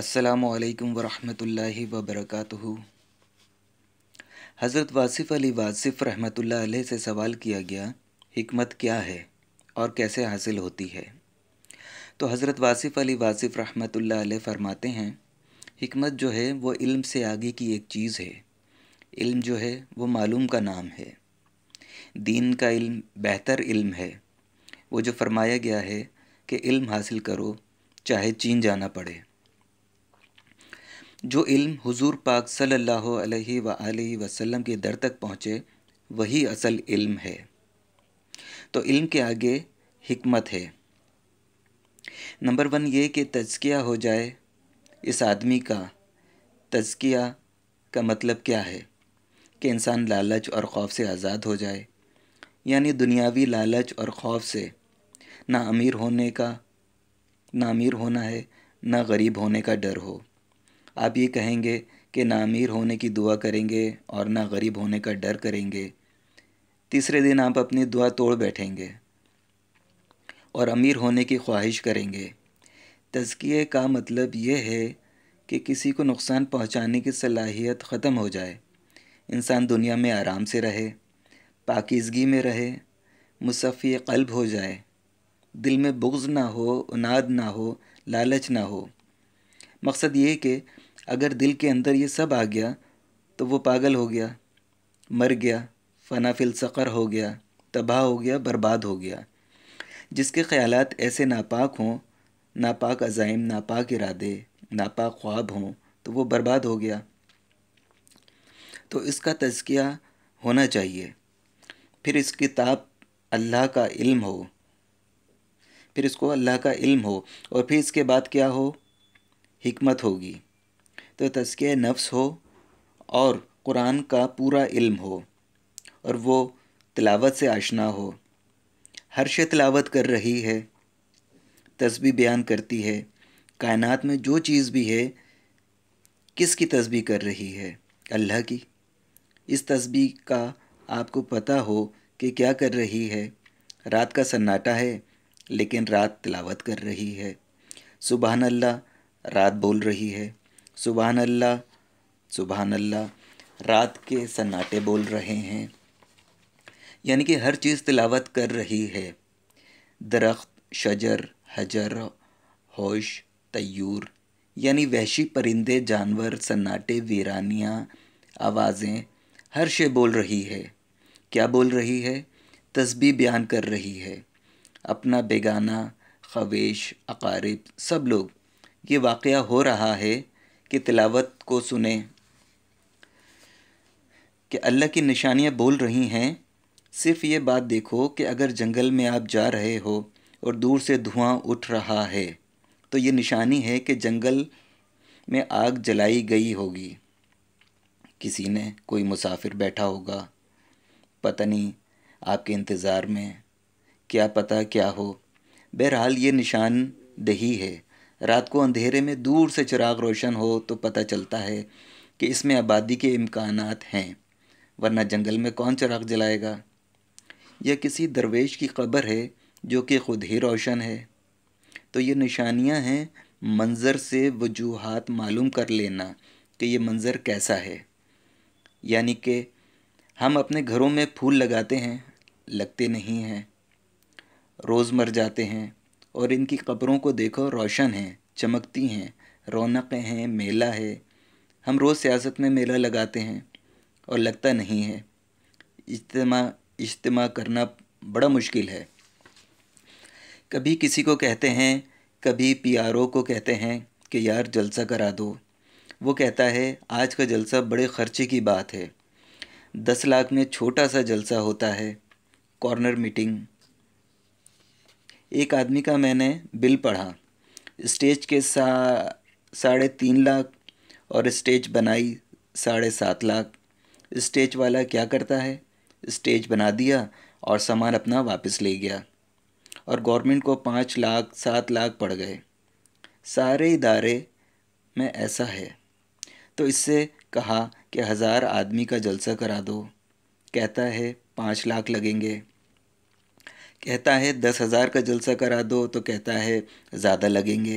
असलकम वरहमतुल्लाहि वबरक हज़रत वासिफ़ अली वासिफ़ रहमतुल्लाह अलैह से सवाल किया गया हमत क्या है और कैसे हासिल होती है तो हज़रत वासिफ़ अली वासीफ़ रहमतुल्लाह अलैह फरमाते हैं हमत जो है वो इल्म से आगे की एक चीज़ है इल्म जो है वो मालूम का नाम है दीन का इल्म बेहतर इल्म है वो जो फरमाया गया है कि इल्म हासिल करो चाहे चीन जाना पड़े जो इल्म हुजूर पाक सल्लल्लाहु अलैहि वसल्लम के दर तक पहुँचे वही असल इल्म है तो इल्म के आगे हिकमत है नंबर वन ये कि तजकिया हो जाए इस आदमी का तजकिया का मतलब क्या है कि इंसान लालच और खौफ से आज़ाद हो जाए यानी दुनियावी लालच और खौफ से ना अमीर होने का ना अमीर होना है ना गरीब होने का डर हो आप ये कहेंगे कि ना अमीर होने की दुआ करेंगे और ना गरीब होने का डर करेंगे तीसरे दिन आप अपनी दुआ तोड़ बैठेंगे और अमीर होने की ख्वाहिश करेंगे तज़किए का मतलब ये है कि किसी को नुकसान पहुंचाने की सलाहियत ख़त्म हो जाए इंसान दुनिया में आराम से रहे पाकिजगी में रहे मुसफ़ी कल्ब हो जाए दिल में बुग्ज़ ना हो उनाद ना हो लालच ना हो मकसद ये कि अगर दिल के अंदर ये सब आ गया तो वो पागल हो गया मर गया फना फिल सक़र हो गया तबाह हो गया बर्बाद हो गया जिसके ख्याल ऐसे नापाक हों नापाक अज़ाइम नापाक इरादे नापाक ख्वाब हों तो वो बर्बाद हो गया तो इसका तजकिया होना चाहिए फिर इस किताब अल्लाह का इल्म हो फिर इसको अल्लाह का इल्म हो और फिर इसके बाद क्या हो हमत होगी तो तस्के नफ्स हो और कुरान का पूरा इल्म हो और वो तलावत से आशना हो हर शे तलावत कर रही है तस्बी बयान करती है कायनात में जो चीज़ भी है किसकी तस्बी कर रही है अल्लाह की इस तस्बी का आपको पता हो कि क्या कर रही है रात का सन्नाटा है लेकिन रात तलावत कर रही है सुबहान अल्लाह रात बोल रही है सुबहान अल्लाह सुबहान अल्लाह रात के सन्नाटे बोल रहे हैं यानी कि हर चीज़ तिलावत कर रही है दरख्त शजर हजर होश तयूर यानी वहशी परिंदे जानवर सन्नाटे वीरानियाँ आवाज़ें हर शे बोल रही है क्या बोल रही है तस्बी बयान कर रही है अपना बेगाना खवेश अकारिब सब लोग ये वाक़ हो रहा है की तिलावत को सुने कि अल्लाह की निशानियाँ बोल रही हैं सिर्फ ये बात देखो कि अगर जंगल में आप जा रहे हो और दूर से धुआं उठ रहा है तो ये निशानी है कि जंगल में आग जलाई गई होगी किसी ने कोई मुसाफिर बैठा होगा पता नहीं आपके इंतज़ार में क्या पता क्या हो बहरहाल ये दही है रात को अंधेरे में दूर से चिराग रोशन हो तो पता चलता है कि इसमें आबादी के इम्कान हैं वरना जंगल में कौन चिराग जलाएगा यह किसी दरवेश की खबर है जो कि खुद ही रोशन है तो ये निशानियां हैं मंज़र से वजूहत मालूम कर लेना कि ये मंज़र कैसा है यानी कि हम अपने घरों में फूल लगाते हैं लगते नहीं हैं रोज़ मर जाते हैं और इनकी कब्रों को देखो रोशन हैं चमकती हैं रौनकें हैं मेला है हम रोज़ सियासत में मेला लगाते हैं और लगता नहीं है इज्तम इज्तम करना बड़ा मुश्किल है कभी किसी को कहते हैं कभी पीआरओ को कहते हैं कि यार जलसा करा दो वो कहता है आज का जलसा बड़े ख़र्चे की बात है दस लाख में छोटा सा जलसा होता है कॉर्नर मीटिंग एक आदमी का मैंने बिल पढ़ा स्टेज के सा साढ़े तीन लाख और स्टेज बनाई साढ़े सात लाख स्टेज वाला क्या करता है स्टेज बना दिया और सामान अपना वापस ले गया और गवर्नमेंट को पाँच लाख सात लाख पड़ गए सारे इदारे में ऐसा है तो इससे कहा कि हज़ार आदमी का जलसा करा दो कहता है पाँच लाख लगेंगे कहता है दस हज़ार का जलसा करा दो तो कहता है ज़्यादा लगेंगे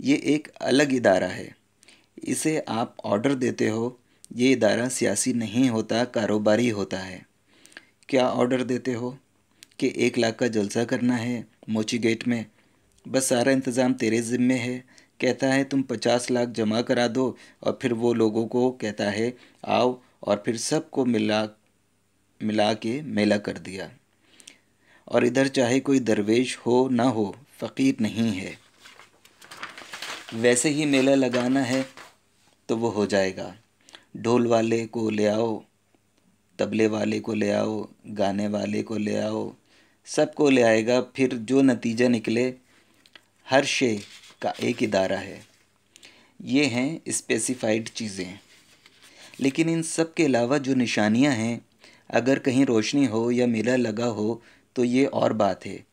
ये एक अलग इदारा है इसे आप ऑर्डर देते हो ये इदारा सियासी नहीं होता कारोबारी होता है क्या ऑर्डर देते हो कि एक लाख का जलसा करना है मोची गेट में बस सारा इंतज़ाम तेरे ज़िम्मे है कहता है तुम पचास लाख जमा करा दो और फिर वो लोगों को कहता है आओ और फिर सबको मिला मिला के मेला कर दिया और इधर चाहे कोई दरवेश हो ना हो फ़कीर नहीं है वैसे ही मेला लगाना है तो वो हो जाएगा ढोल वाले को ले आओ तबले वाले को ले आओ गाने वाले को ले आओ सबको ले आएगा फिर जो नतीजा निकले हर शे का एक इदारा है ये हैं स्पेसिफाइड चीज़ें लेकिन इन सब के अलावा जो निशानियां हैं अगर कहीं रोशनी हो या मेला लगा हो तो ये और बात है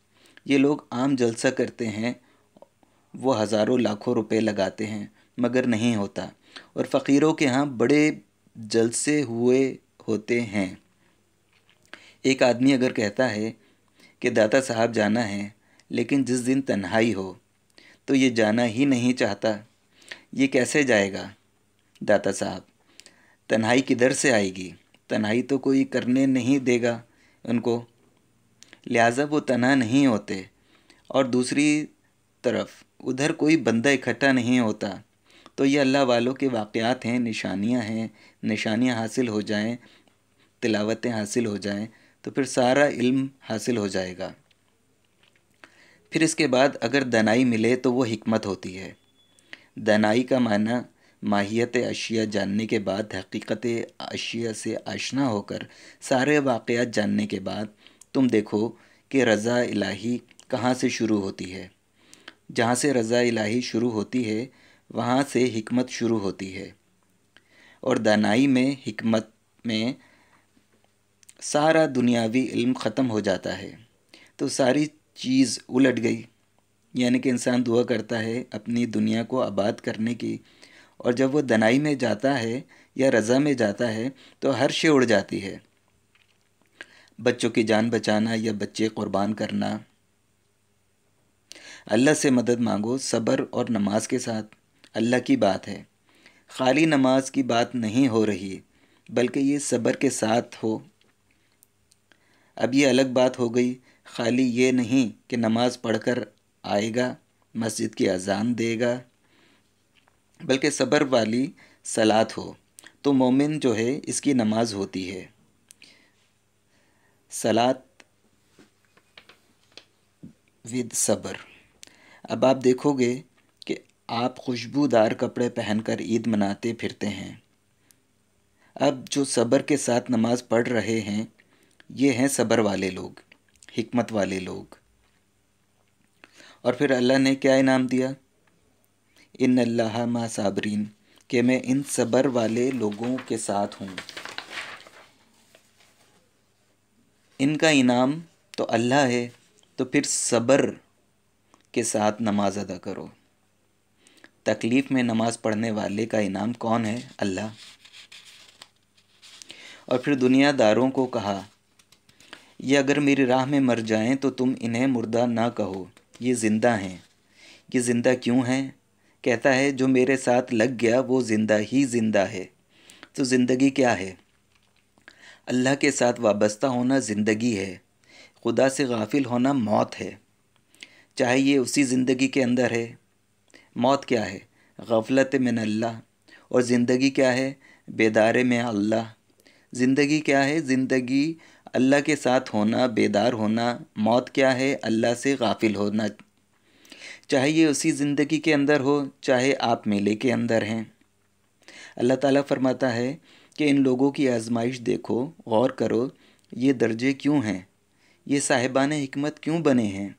ये लोग आम जलसा करते हैं वो हज़ारों लाखों रुपए लगाते हैं मगर नहीं होता और फ़कीरों के यहाँ बड़े जलसे हुए होते हैं एक आदमी अगर कहता है कि दाता साहब जाना है लेकिन जिस दिन तन्हाई हो तो ये जाना ही नहीं चाहता ये कैसे जाएगा दाता साहब तन्हाई किधर से आएगी तन्हाई तो कोई करने नहीं देगा उनको लिहाजा वो तना नहीं होते और दूसरी तरफ उधर कोई बंदा इकट्ठा नहीं होता तो ये अल्लाह वालों के वाक़ात हैं निशानियाँ हैं निशानियाँ हासिल हो जाएँ तिलावतें हासिल हो जाएँ तो फिर सारा इल्म हासिल हो जाएगा फिर इसके बाद अगर दनाई मिले तो वो हमत होती है दनाई का माना माहियत अशिया जानने के बाद हकीकत अशिया से आशना होकर सारे वाक़ात जानने के बाद तुम देखो कि रज़ा इलाही कहाँ से शुरू होती है जहाँ से रज़ा इलाही शुरू होती है वहाँ से हमत शुरू होती है और दानाई में हमत में सारा दुनियावी इल्म ख़त्म हो जाता है तो सारी चीज़ उलट गई यानी कि इंसान दुआ करता है अपनी दुनिया को आबाद करने की और जब वो दनाई में जाता है या रज़ा में जाता है तो हर शे उड़ जाती है बच्चों की जान बचाना या बच्चे क़ुरबान करना अल्लाह से मदद मांगो सब्र और नमाज के साथ अल्लाह की बात है खाली नमाज की बात नहीं हो रही बल्कि ये सब्र के साथ हो अब ये अलग बात हो गई खाली ये नहीं कि नमाज़ पढ़कर आएगा मस्जिद की अजान देगा बल्कि सब्र वाली सलात हो तो मोमिन जो है इसकी नमाज होती है सलात विद सबर अब आप देखोगे कि आप खुशबूदार कपड़े पहनकर ईद मनाते फिरते हैं अब जो सबर के साथ नमाज़ पढ़ रहे हैं ये हैं सबर वाले लोग हमत वाले लोग और फिर अल्लाह ने क्या इनाम दिया इन अल्लाह मा साबरीन कि मैं इन सबर वाले लोगों के साथ हूँ इनका इनाम तो अल्लाह है तो फिर सब्र के साथ नमाज़ अदा करो तकलीफ़ में नमाज़ पढ़ने वाले का इनाम कौन है अल्लाह और फिर दुनियादारों को कहा ये अगर मेरी राह में मर जाएं तो तुम इन्हें मुर्दा ना कहो ये ज़िंदा हैं ये ज़िंदा क्यों हैं कहता है जो मेरे साथ लग गया वो ज़िंदा ही ज़िंदा है तो ज़िंदगी क्या है अल्लाह के साथ वाबस्ता होना ज़िंदगी है खुदा से गाफिल होना मौत है चाहे ये उसी ज़िंदगी के अंदर है मौत क्या है गफलत मन अल्लाह और ज़िंदगी क्या है बेदार में अल्लाह ज़िंदगी क्या है ज़िंदगी अल्लाह के साथ होना बेदार होना मौत क्या है अल्लाह से गाफिल होना चाहे ये उसी ज़िंदगी के अंदर हो चाहे आप मेले के अंदर हैं अल्लाह ताला फरमाता है कि इन लोगों की आजमाइश देखो गौर करो ये दर्जे क्यों हैं ये साहिबान हमत क्यों बने हैं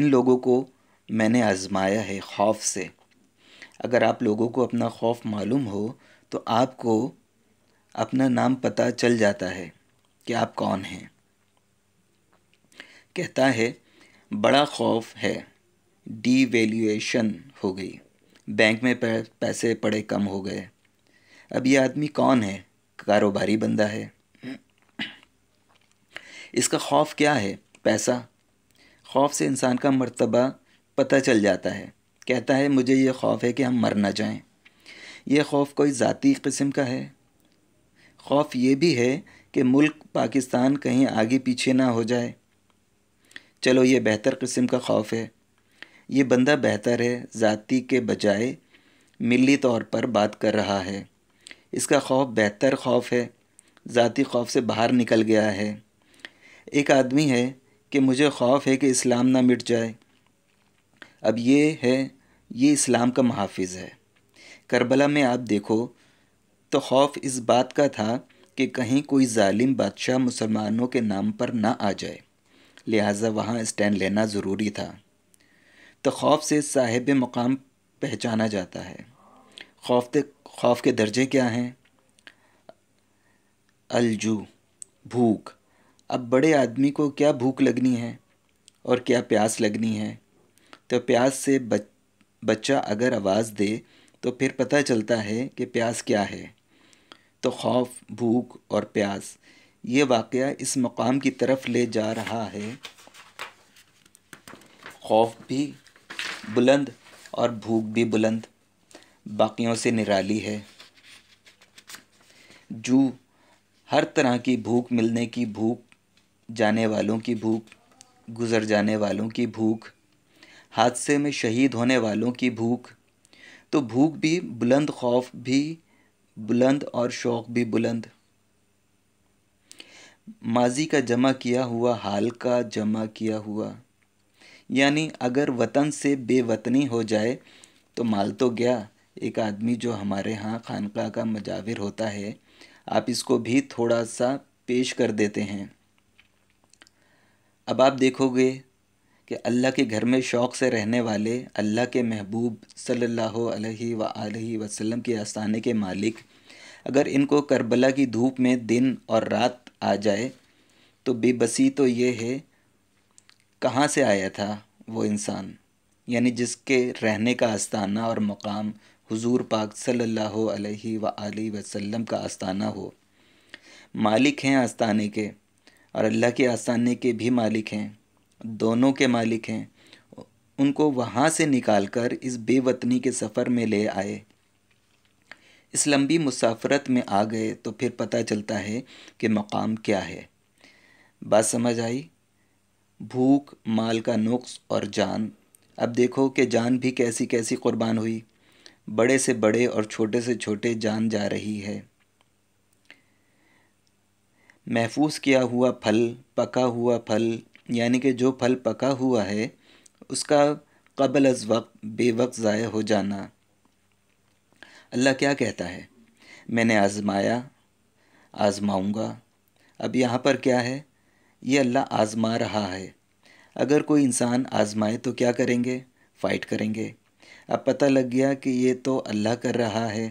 इन लोगों को मैंने आजमाया है खौफ से अगर आप लोगों को अपना खौफ मालूम हो तो आपको अपना नाम पता चल जाता है कि आप कौन हैं कहता है बड़ा खौफ है डी वैल्यूएशन हो गई बैंक में पैसे पड़े कम हो गए अब ये आदमी कौन है कारोबारी बंदा है इसका खौफ क्या है पैसा खौफ से इंसान का मर्तबा पता चल जाता है कहता है मुझे ये खौफ है कि हम मर ना जाएं यह खौफ कोई ज़ाती किस्म का है खौफ ये भी है कि मुल्क पाकिस्तान कहीं आगे पीछे ना हो जाए चलो ये बेहतर किस्म का खौफ है ये बंदा बेहतर है ज़ाती के बजाय मिली तौर पर बात कर रहा है इसका खौफ बेहतर खौफ है ज़ाती खौफ से बाहर निकल गया है एक आदमी है कि मुझे खौफ है कि इस्लाम ना मिट जाए अब ये है ये इस्लाम का महाफ़ है करबला में आप देखो तो खौफ इस बात का था कि कहीं कोई ालिम बादशाह मुसलमानों के नाम पर ना आ जाए लिहाजा वहाँ स्टैंड लेना ज़रूरी था तो खौफ से साहिब मकाम पहचाना जाता है खौफ तो खौफ के दर्जे क्या हैं अलजू भूख अब बड़े आदमी को क्या भूख लगनी है और क्या प्यास लगनी है तो प्यास से बच, बच्चा अगर आवाज़ दे तो फिर पता चलता है कि प्यास क्या है तो खौफ भूख और प्यास ये वाक़ इस मकाम की तरफ ले जा रहा है खौफ भी बुलंद और भूख भी बुलंद बाकियों से निराली है जू हर तरह की भूख मिलने की भूख जाने वालों की भूख गुज़र जाने वालों की भूख हादसे में शहीद होने वालों की भूख तो भूख भी बुलंद खौफ भी बुलंद और शौक़ भी बुलंद माजी का जमा किया हुआ हाल का जमा किया हुआ यानी अगर वतन से बेवतनी हो जाए तो माल तो गया एक आदमी जो हमारे यहाँ खानका का मजाविर होता है आप इसको भी थोड़ा सा पेश कर देते हैं अब आप देखोगे कि अल्लाह के घर में शौक़ से रहने वाले अल्लाह के महबूब सल्लल्लाहु अलैहि व आलि वसल्लम के आस्थाने के मालिक अगर इनको करबला की धूप में दिन और रात आ जाए तो बेबसी तो ये है कहाँ से आया था वो इंसान यानी जिसके रहने का आस्थाना और मकाम हुजूर पाक सल्लल्लाहु अलैहि व आलि वसल्लम का आस्ताना हो मालिक हैं आस्ताने के और अल्लाह के आस्ताने के भी मालिक हैं दोनों के मालिक हैं उनको वहाँ से निकाल कर इस बेवतनी के सफ़र में ले आए इस लंबी मुसाफरत में आ गए तो फिर पता चलता है कि मकाम क्या है बात समझ आई भूख माल का नुक्स और जान अब देखो कि जान भी कैसी कैसी कुर्बान हुई बड़े से बड़े और छोटे से छोटे जान जा रही है महफूज किया हुआ फल पका हुआ फल यानी कि जो फल पका हुआ है उसका कबल अज वक्त वक्त ज़ाय हो जाना अल्लाह क्या कहता है मैंने आज़माया आज़माऊँगा अब यहाँ पर क्या है ये अल्लाह आज़मा रहा है अगर कोई इंसान आज़माए तो क्या करेंगे फ़ाइट करेंगे अब पता लग गया कि ये तो अल्लाह कर रहा है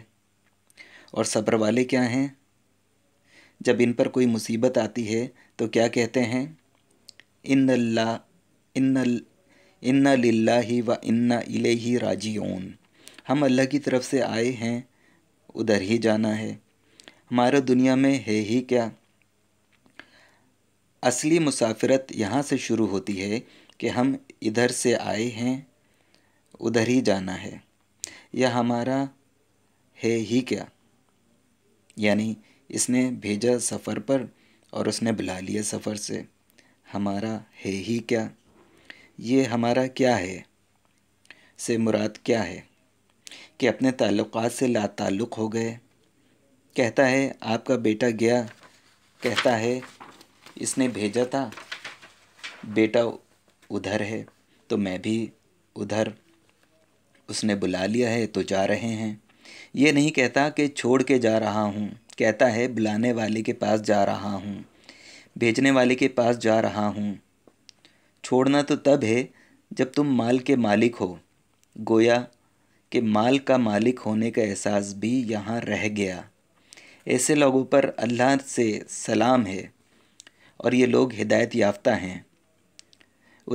और सब्र वाले क्या हैं जब इन पर कोई मुसीबत आती है तो क्या कहते हैं इन अल्लाह इन इन्ना ही व इन्ना इले ही ओन हम अल्लाह की तरफ से आए हैं उधर ही जाना है हमारा दुनिया में है ही क्या असली मुसाफरत यहाँ से शुरू होती है कि हम इधर से आए हैं उधर ही जाना है यह हमारा है ही क्या यानी इसने भेजा सफ़र पर और उसने बुला लिया सफ़र से हमारा है ही क्या ये हमारा क्या है से मुराद क्या है कि अपने ताल्लुक़ से लाताल्लुक़ हो गए कहता है आपका बेटा गया कहता है इसने भेजा था बेटा उधर है तो मैं भी उधर उसने बुला लिया है तो जा रहे हैं ये नहीं कहता कि छोड़ के जा रहा हूँ कहता है बुलाने वाले के पास जा रहा हूँ भेजने वाले के पास जा रहा हूँ छोड़ना तो तब है जब तुम माल के मालिक हो गोया कि माल का मालिक होने का एहसास भी यहाँ रह गया ऐसे लोगों पर अल्लाह से सलाम है और ये लोग हिदायत याफ्ता हैं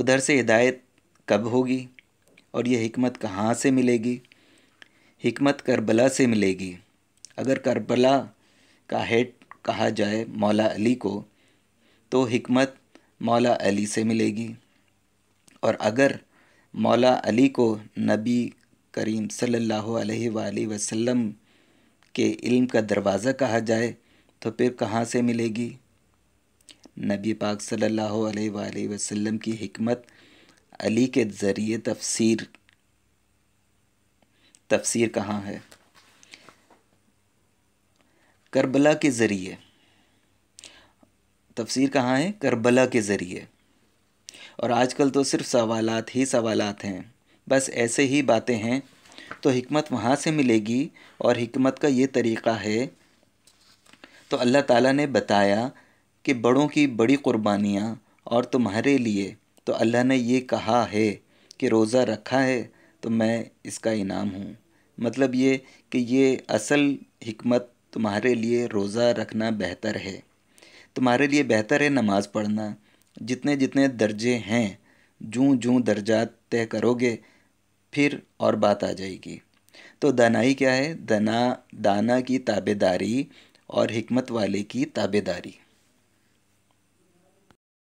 उधर से हिदायत कब होगी और ये हमत कहाँ से मिलेगी हमत करबला से मिलेगी अगर करबला का हेड कहा जाए मौला अली को तो हमत मौला अली से मिलेगी और अगर मौला अली को नबी करीम सल्लल्लाहु अलैहि सल्ला वसल्लम के इल्म का दरवाज़ा कहा जाए तो फिर कहाँ से मिलेगी नबी पाक सल्लल्लाहु अलैहि वसल्लम की हमत अली के ज़रिए तफसीर तफसीर कहाँ है करबला के ज़रिए तफसीर कहाँ है करबला के ज़रिए और आजकल तो सिर्फ सवालात ही सवालात हैं बस ऐसे ही बातें हैं तो हमत वहाँ से मिलेगी और हमत का ये तरीक़ा है तो अल्लाह ताला ने बताया कि बड़ों की बड़ी क़ुरबानियाँ और तुम्हारे लिए तो अल्लाह ने ये कहा है कि रोज़ा रखा है तो मैं इसका इनाम हूँ मतलब ये कि ये असल हमत तुम्हारे लिए रोज़ा रखना बेहतर है तुम्हारे लिए बेहतर है नमाज़ पढ़ना जितने जितने दर्जे हैं जूँ जूँ दर्जात तय करोगे फिर और बात आ जाएगी तो दानाई क्या है दना दाना की ताबेदारी और हमत वाले की ताबेदारी